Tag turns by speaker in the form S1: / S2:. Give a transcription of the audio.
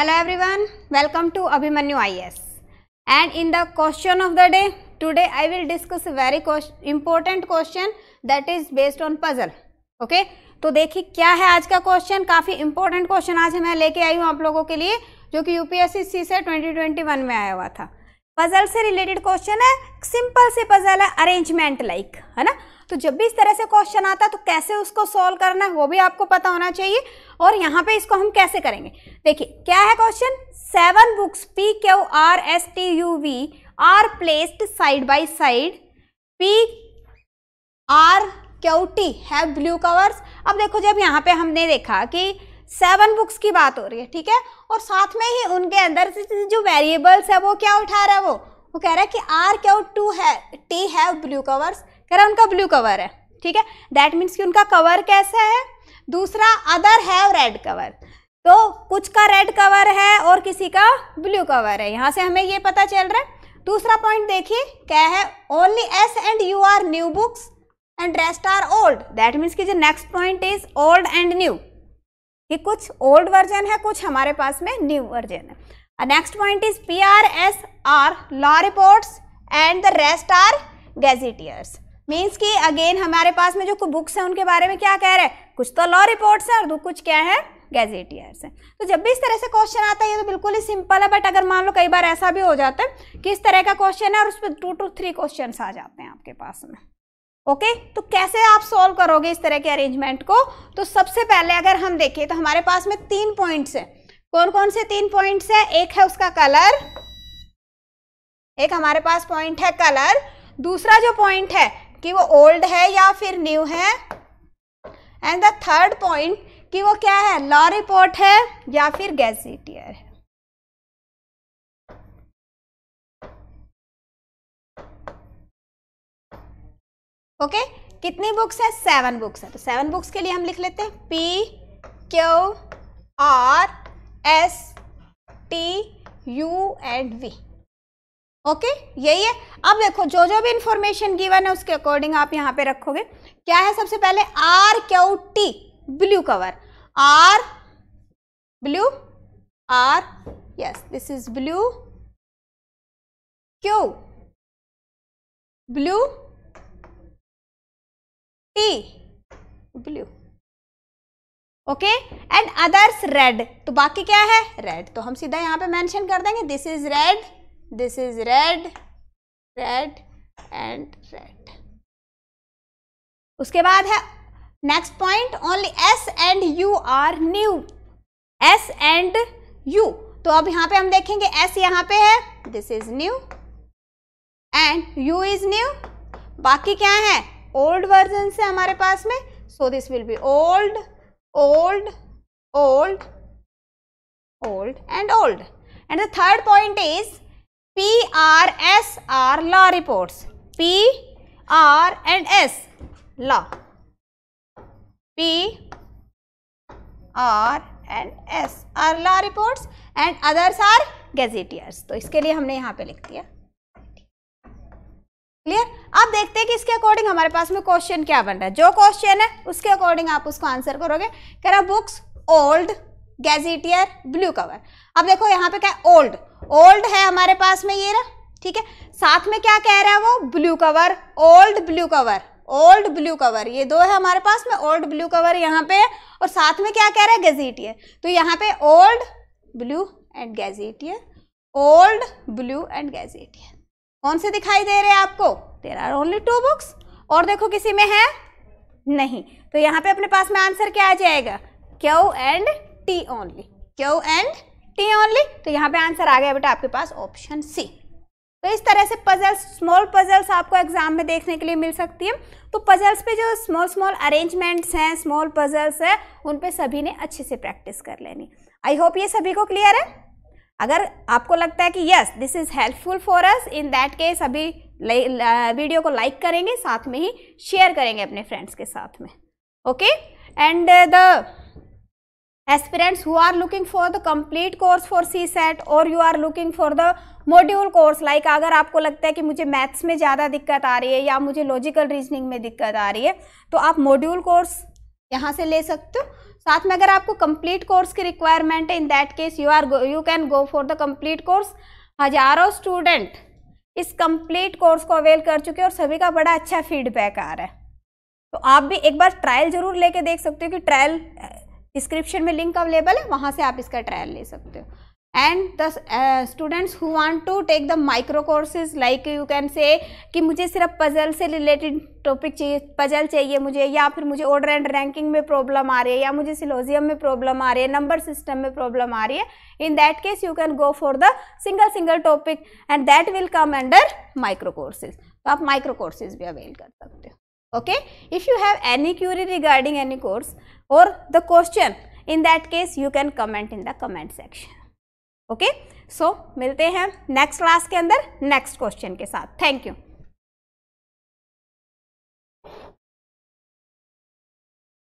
S1: hello everyone welcome to abhimanyu is and in the question of the day today i will discuss a very important question that is based on puzzle okay तो देखिए क्या है आज का question काफ़ी important question आज मैं लेके आई हूँ आप लोगों के लिए जो कि यूपीएससी सी से 2021 में आया हुआ था पजल से रिलेटेड क्वेश्चन है सिंपल से पजल है अरेंजमेंट लाइक है ना तो जब भी इस तरह से क्वेश्चन आता है तो कैसे उसको सॉल्व करना है वो भी आपको पता होना चाहिए और यहाँ पे इसको हम कैसे करेंगे देखिए क्या है question seven books P Q R S T U V are placed side by side P R Q T have blue covers अब देखो जब यहाँ पे हमने देखा कि सेवन बुक्स की बात हो रही है ठीक है और साथ में ही उनके अंदर से जो वेरिएबल्स है वो क्या उठा रहा है वो वो कह रहा है कि आर क्या टू है टी है ब्लू कवर्स कह रहा है उनका ब्लू कवर है ठीक है दैट मीन्स कि उनका कवर कैसा है दूसरा अदर है रेड कवर तो कुछ का रेड कवर है और किसी का ब्लू कवर है यहाँ से हमें ये पता चल रहा है दूसरा पॉइंट देखिए क्या है only S and U are new books and rest are old that means कि जो next point is old and new कि कुछ ओल्ड वर्जन है कुछ हमारे पास में न्यू वर्जन है next point is P R S are law reports and the rest are gazetteers means कि अगेन हमारे पास में जो कुछ बुक्स हैं उनके बारे में क्या कह रहे हैं कुछ तो लॉ रिपोर्ट्स हैं और कुछ क्या है गैजेटियर्स हैं तो जब भी इस तरह से क्वेश्चन आता है ये तो बिल्कुल ही सिंपल है बट अगर मान लो कई बार ऐसा भी हो जाता है कि इस तरह का क्वेश्चन है और उस पर टू टू थ्री क्वेश्चन आ जाते हैं आपके पास में ओके तो कैसे आप सॉल्व करोगे इस तरह के अरेंजमेंट को तो सबसे पहले अगर हम देखें तो हमारे पास में तीन पॉइंट्स हैं कौन कौन से तीन पॉइंट्स है एक है उसका कलर एक हमारे पास पॉइंट है कलर दूसरा जो पॉइंट है कि वो ओल्ड है या फिर न्यू है एंड द थर्ड पॉइंट कि वो क्या है लॉ रिपोर्ट है या फिर गैजेटियर है ओके कितनी बुक्स है सेवन बुक्स है तो सेवन बुक्स के लिए हम लिख लेते हैं P Q R S T U and V okay यही है अब देखो जो जो भी इंफॉर्मेशन गिवन है उसके अकॉर्डिंग आप यहां पे रखोगे क्या है सबसे पहले R Q T blue cover are blue are yes this is blue Q blue T blue okay and others red तो बाकी क्या है रेड तो हम सीधा यहां पे मेंशन कर देंगे this is red this is red red and red उसके बाद है next point only S and U are new S and U तो अब यहां पे हम देखेंगे एस यहां पे है this is new and U is new बाकी क्या है ओल्ड वर्जन से हमारे पास में so this will be old old old old and old and the third point is P R S are law report P R and S law P R and S are law report and others are gazetteers तो इसके लिए हमने यहां पर लिख दिया clear अब देखते हैं कि इसके अकॉर्डिंग हमारे पास में क्वेश्चन क्या बन रहा है जो क्वेश्चन है उसके अकॉर्डिंग आप उसको आंसर करोगे कह रहा books old gazetteer blue cover अब देखो यहाँ पे क्या ओल्ड ओल्ड है हमारे पास में ये रहा ठीक है साथ में क्या कह रहा है वो blue cover old blue cover old blue cover ये दो है हमारे पास में ओल्ड ब्लू कवर यहाँ पे और साथ में क्या कह रहा है गैजेटियर तो यहाँ पे old blue and gazetteer old blue and gazetteer कौन से दिखाई दे रहे हैं आपको there are only two books और देखो किसी में है नहीं तो यहाँ पे अपने पास में आंसर क्या आ जाएगा Q and T only Q and T only तो यहाँ पे आंसर आ गया बेटा आपके पास ऑप्शन सी तो इस तरह से पजल्स स्मॉल पजल्स आपको एग्जाम में देखने के लिए मिल सकती है तो पजल्स पे जो स्मॉल स्मॉल अरेंजमेंट्स हैं स्मॉल पजल्स हैं उन पे सभी ने अच्छे से प्रैक्टिस कर लेनी आई होप ये सभी को क्लियर है अगर आपको लगता है कि yes this is helpful for us in that case अभी वीडियो को लाइक करेंगे साथ में ही शेयर करेंगे अपने फ्रेंड्स के साथ में okay and the aspirants who are looking for the complete course for C set or you are looking for the module course like अगर आपको लगता है कि मुझे मैथ्स में ज़्यादा दिक्कत आ रही है या मुझे लॉजिकल रीजनिंग में दिक्कत आ रही है तो आप मॉड्यूल कोर्स यहाँ से ले सकते हो साथ में अगर आपको कंप्लीट कोर्स की रिक्वायरमेंट है in that case you are you can go for the complete course हजारों स्टूडेंट इस कंप्लीट कोर्स को अवेल कर चुके हैं और सभी का बड़ा अच्छा फीडबैक आ रहा है तो आप भी एक बार ट्रायल जरूर लेके देख सकते हो कि ट्रायल डिस्क्रिप्शन में लिंक अवेलेबल है वहाँ से आप इसका ट्रायल ले सकते हो and the students who want to take the micro courses like you can say कि मुझे सिर्फ पजल से रिलेटेड टॉपिक चाहिए पजल चाहिए मुझे या फिर मुझे ऑर्डर एंड रैंकिंग में प्रॉब्लम आ रही है या मुझे सिलोजियम में प्रॉब्लम आ रही है नंबर सिस्टम में प्रॉब्लम आ रही है in that case you can go for the single single topic and that will come under micro courses तो आप माइक्रो कोर्सेज भी अवेल कर सकते हो okay if you have any query regarding any course or the question in that case you can comment in the comment section okay so मिलते हैं next class के अंदर नेक्स्ट क्वेश्चन के साथ थैंक यू